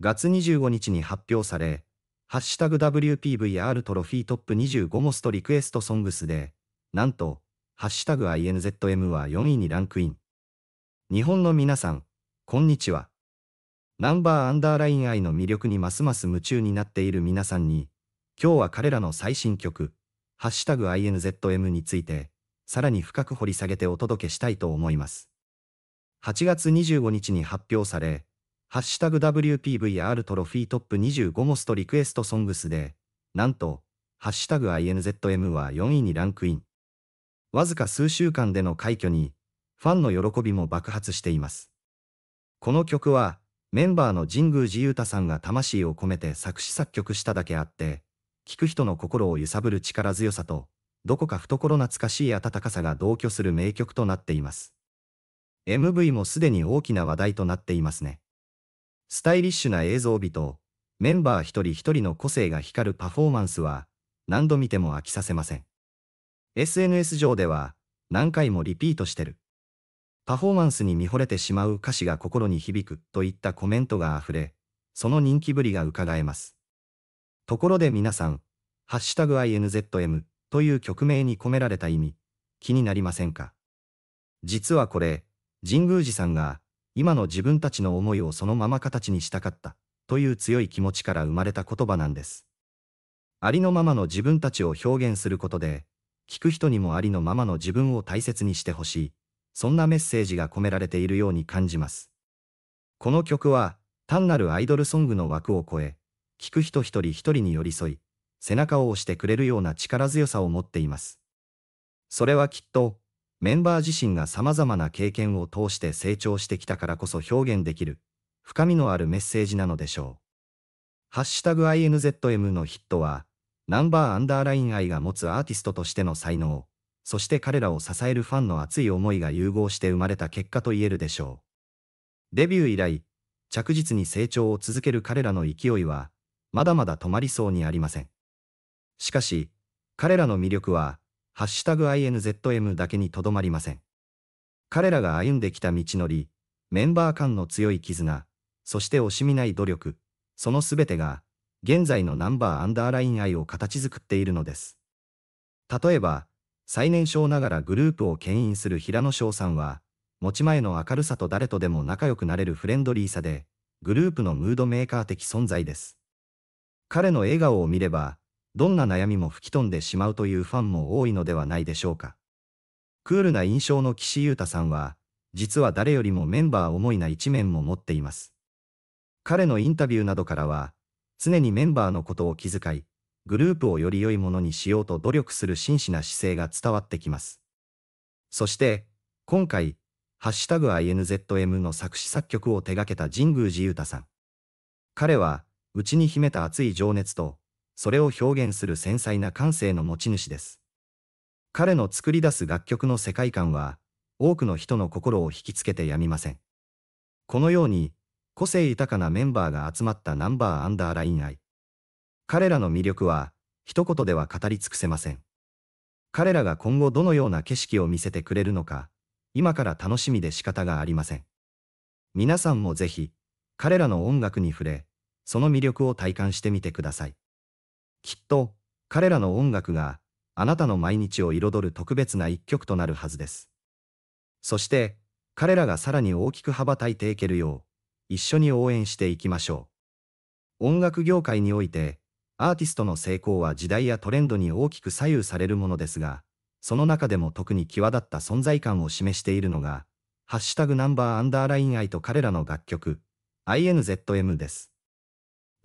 月25日に発表され、ハッシュタグ WPVR トロフィートップ25モストリクエストソングスで、なんと、ハッシュタグ INZM は4位にランクイン。日本の皆さん、こんにちは。ナンバーアンダーライン愛の魅力にますます夢中になっている皆さんに、今日は彼らの最新曲、ハッシュタグ INZM について、さらに深く掘り下げてお届けしたいと思います。8月25日に発表され、ハッシュタグ WPVR トロフィートップ25モストリクエストソングスで、なんと、ハッシュタグ INZM は4位にランクイン。わずか数週間での快挙に、ファンの喜びも爆発しています。この曲は、メンバーの神宮寺勇太さんが魂を込めて作詞作曲しただけあって、聴く人の心を揺さぶる力強さと、どこか懐懐かしい温かさが同居する名曲となっています。MV もすでに大きな話題となっていますね。スタイリッシュな映像美と、メンバー一人一人の個性が光るパフォーマンスは、何度見ても飽きさせません。SNS 上では、何回もリピートしてる。パフォーマンスに見惚れてしまう歌詞が心に響くといったコメントが溢れ、その人気ぶりが伺えます。ところで皆さん、ハッシュタグ INZM という曲名に込められた意味、気になりませんか実はこれ、神宮寺さんが今の自分たちの思いをそのまま形にしたかった、という強い気持ちから生まれた言葉なんです。ありのままの自分たちを表現することで、聞く人にもありのままの自分を大切にしてほしい、そんなメッセージが込められているように感じます。この曲は、単なるアイドルソングの枠を超え、聞く人一人一人に寄り添い、背中を押してくれるような力強さを持っています。それはきっと、メンバー自身が様々な経験を通して成長してきたからこそ表現できる、深みのあるメッセージなのでしょう。ハッシュタグ INZM のヒットは、ナンバーアンダーライン愛が持つアーティストとしての才能、そして彼らを支えるファンの熱い思いが融合して生まれた結果と言えるでしょう。デビュー以来、着実に成長を続ける彼らの勢いは、まだまだ止まりそうにありません。しかし、彼らの魅力は、ハッシュタグ INZM だけにとどまりません。彼らが歩んできた道のり、メンバー間の強い絆、そして惜しみない努力、その全てが、現在のナンバーアンダーライン愛を形作っているのです。例えば、最年少ながらグループを牽引する平野翔さんは、持ち前の明るさと誰とでも仲良くなれるフレンドリーさで、グループのムードメーカー的存在です。彼の笑顔を見れば、どんな悩みも吹き飛んでしまうというファンも多いのではないでしょうか。クールな印象の岸優太さんは、実は誰よりもメンバー思いな一面も持っています。彼のインタビューなどからは、常にメンバーのことを気遣い、グループをより良いものにしようと努力する真摯な姿勢が伝わってきます。そして、今回、ハッシュタグ INZM の作詞作曲を手掛けた神宮寺優太さん。彼は、内に秘めた熱い情熱と、それを表現する繊細な感性の持ち主です。彼の作り出す楽曲の世界観は、多くの人の心を引きつけてやみません。このように、個性豊かなメンバーが集まったナンバーアンダーライン愛。彼らの魅力は、一言では語り尽くせません。彼らが今後どのような景色を見せてくれるのか、今から楽しみで仕方がありません。皆さんもぜひ、彼らの音楽に触れ、その魅力を体感してみてください。きっと彼らの音楽があなたの毎日を彩る特別な一曲となるはずです。そして彼らがさらに大きく羽ばたいていけるよう一緒に応援していきましょう。音楽業界においてアーティストの成功は時代やトレンドに大きく左右されるものですが、その中でも特に際立った存在感を示しているのが、ハッシュタグナンバーアンダーライン愛と彼らの楽曲、INZM です。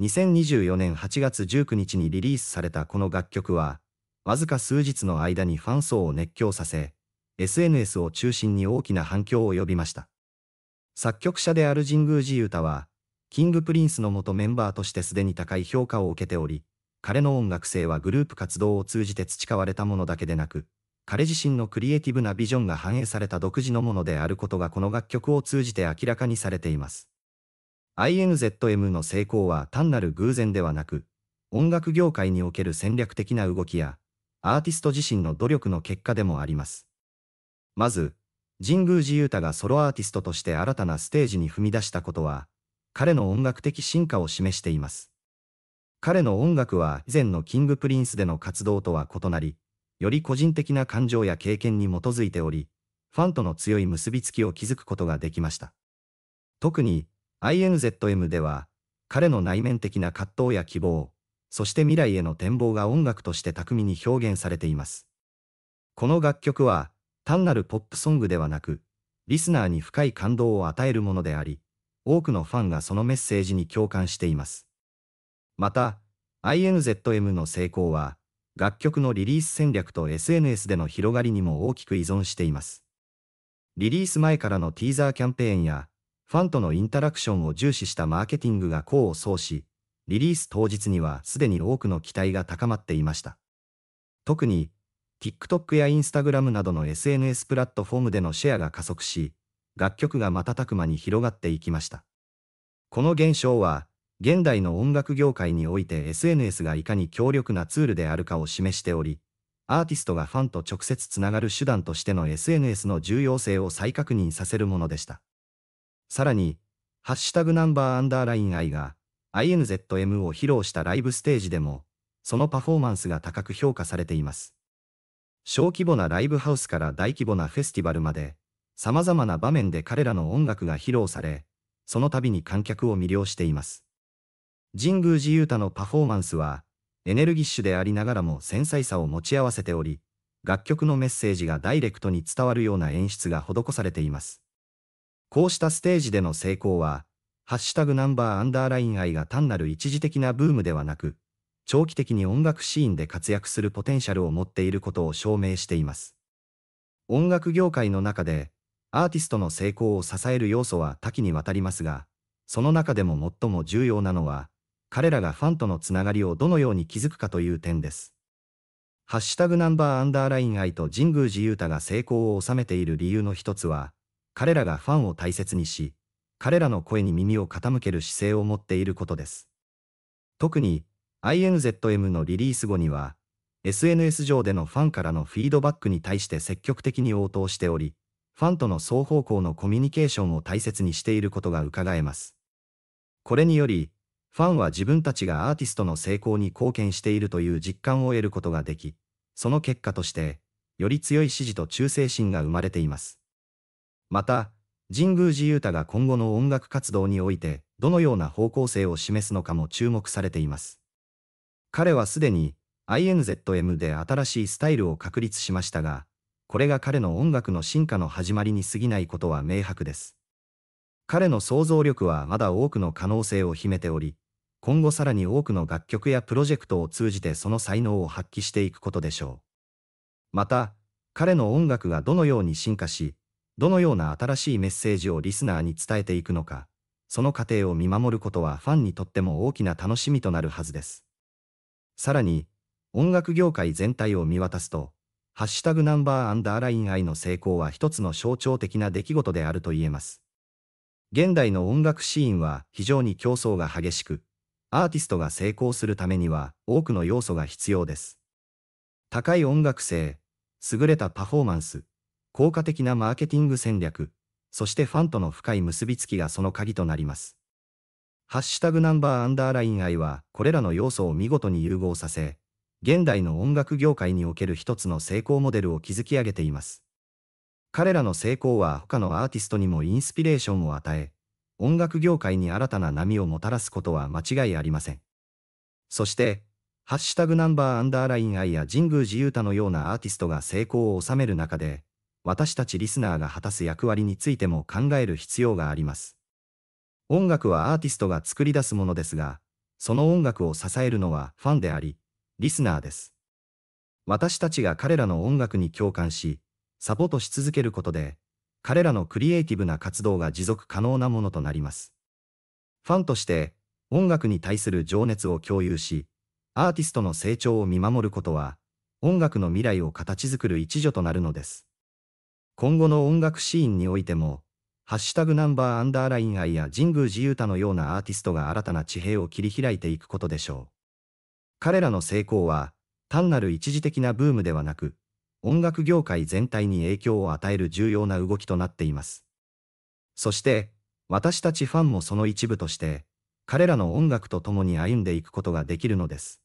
2024年8月19日にリリースされたこの楽曲は、わずか数日の間にファン層を熱狂させ、SNS を中心に大きな反響を呼びました。作曲者である神宮寺太は、キングプリンスの元メンバーとしてすでに高い評価を受けており、彼の音楽性はグループ活動を通じて培われたものだけでなく、彼自身のクリエイティブなビジョンが反映された独自のものであることがこの楽曲を通じて明らかにされています。INZM の成功は単なる偶然ではなく、音楽業界における戦略的な動きや、アーティスト自身の努力の結果でもあります。まず、神宮寺勇太がソロアーティストとして新たなステージに踏み出したことは、彼の音楽的進化を示しています。彼の音楽は以前のキングプリンスでの活動とは異なり、より個人的な感情や経験に基づいており、ファンとの強い結びつきを築くことができました。特に、INZM では、彼の内面的な葛藤や希望、そして未来への展望が音楽として巧みに表現されています。この楽曲は、単なるポップソングではなく、リスナーに深い感動を与えるものであり、多くのファンがそのメッセージに共感しています。また、INZM の成功は、楽曲のリリース戦略と SNS での広がりにも大きく依存しています。リリース前からのティーザーキャンペーンや、ファンとのインタラクションを重視したマーケティングが功を奏し、リリース当日にはすでに多くの期待が高まっていました。特に、TikTok や Instagram などの SNS プラットフォームでのシェアが加速し、楽曲が瞬く間に広がっていきました。この現象は、現代の音楽業界において SNS がいかに強力なツールであるかを示しており、アーティストがファンと直接つながる手段としての SNS の重要性を再確認させるものでした。さらに、ハッシュタグナンバーアンダーライン I が INZM を披露したライブステージでも、そのパフォーマンスが高く評価されています。小規模なライブハウスから大規模なフェスティバルまで、様々な場面で彼らの音楽が披露され、その度に観客を魅了しています。神宮寺勇太のパフォーマンスは、エネルギッシュでありながらも繊細さを持ち合わせており、楽曲のメッセージがダイレクトに伝わるような演出が施されています。こうしたステージでの成功は、ハッシュタグナンバーアンダーライン愛が単なる一時的なブームではなく、長期的に音楽シーンで活躍するポテンシャルを持っていることを証明しています。音楽業界の中で、アーティストの成功を支える要素は多岐にわたりますが、その中でも最も重要なのは、彼らがファンとのつながりをどのように築くかという点です。ハッシュタグナンバーアンダーライン愛と神宮寺勇太が成功を収めている理由の一つは、彼らがファンを大切にし、彼らの声に耳を傾ける姿勢を持っていることです。特に、INZM のリリース後には、SNS 上でのファンからのフィードバックに対して積極的に応答しており、ファンとの双方向のコミュニケーションを大切にしていることが伺えます。これにより、ファンは自分たちがアーティストの成功に貢献しているという実感を得ることができ、その結果として、より強い支持と忠誠心が生まれています。また、神宮寺勇太が今後の音楽活動において、どのような方向性を示すのかも注目されています。彼はすでに INZM で新しいスタイルを確立しましたが、これが彼の音楽の進化の始まりに過ぎないことは明白です。彼の想像力はまだ多くの可能性を秘めており、今後さらに多くの楽曲やプロジェクトを通じてその才能を発揮していくことでしょう。また、彼の音楽がどのように進化し、どのような新しいメッセージをリスナーに伝えていくのか、その過程を見守ることはファンにとっても大きな楽しみとなるはずです。さらに、音楽業界全体を見渡すと、ハッシュタグナンバーアンダーライン愛の成功は一つの象徴的な出来事であると言えます。現代の音楽シーンは非常に競争が激しく、アーティストが成功するためには多くの要素が必要です。高い音楽性、優れたパフォーマンス、効果的なマーケティング戦略、そしてファンとの深い結びつきがその鍵となります。ハッシュタグナンバーアンダーライン愛は、これらの要素を見事に融合させ、現代の音楽業界における一つの成功モデルを築き上げています。彼らの成功は他のアーティストにもインスピレーションを与え、音楽業界に新たな波をもたらすことは間違いありません。そして、ハッシュタグナンバーアンダーライン愛や神宮寺勇太のようなアーティストが成功を収める中で、私たちリスナーが果たす役割についても考える必要があります。音楽はアーティストが作り出すものですが、その音楽を支えるのはファンであり、リスナーです。私たちが彼らの音楽に共感し、サポートし続けることで、彼らのクリエイティブな活動が持続可能なものとなります。ファンとして、音楽に対する情熱を共有し、アーティストの成長を見守ることは、音楽の未来を形作る一助となるのです。今後の音楽シーンにおいても、ハッシュタグナンバーアンダーライン愛や神宮寺勇太のようなアーティストが新たな地平を切り開いていくことでしょう。彼らの成功は、単なる一時的なブームではなく、音楽業界全体に影響を与える重要な動きとなっています。そして、私たちファンもその一部として、彼らの音楽と共に歩んでいくことができるのです。